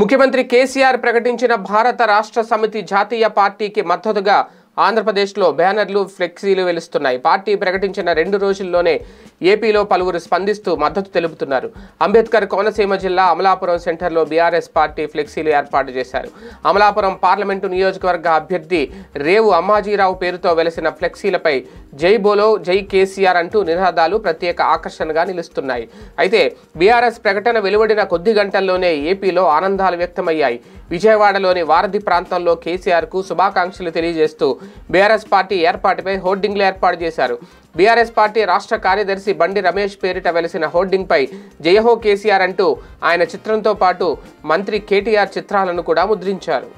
मुख्यमंत्री केसीआर प्रकट भारत राष्ट्र समिति जातीय पार्टी की मदत ఆంధ్రప్రదేశ్లో బ్యానర్లు ఫ్లెక్సీలు వెలుస్తున్నాయి పార్టీ ప్రకటించిన రెండు రోజుల్లోనే ఏపీలో పలువురు స్పందిస్తూ మద్దతు తెలుపుతున్నారు అంబేద్కర్ కోనసీమ జిల్లా అమలాపురం సెంటర్లో బీఆర్ఎస్ పార్టీ ఫ్లెక్సీలు ఏర్పాటు చేశారు అమలాపురం పార్లమెంటు నియోజకవర్గ అభ్యర్థి రేవు అమ్మాజీరావు పేరుతో వెలిసిన ఫ్లెక్సీలపై జై బోలో జై కేసీఆర్ అంటూ నినాదాలు ప్రత్యేక ఆకర్షణగా నిలుస్తున్నాయి అయితే బీఆర్ఎస్ ప్రకటన వెలువడిన కొద్ది గంటల్లోనే ఏపీలో ఆనందాలు వ్యక్తమయ్యాయి విజయవాడలోని వారధి ప్రాంతంలో కేసీఆర్కు శుభాకాంక్షలు తెలియజేస్తూ బీఆర్ఎస్ పార్టీ ఏర్పాటుపై హోర్డింగ్లు ఏర్పాటు చేశారు బీఆర్ఎస్ పార్టీ రాష్ట్ర కార్యదర్శి బండి రమేష్ పేరిట వెలిసిన హోర్డింగ్పై జయహో కేసీఆర్ అంటూ ఆయన చిత్రంతో పాటు మంత్రి కేటీఆర్ చిత్రాలను కూడా ముద్రించారు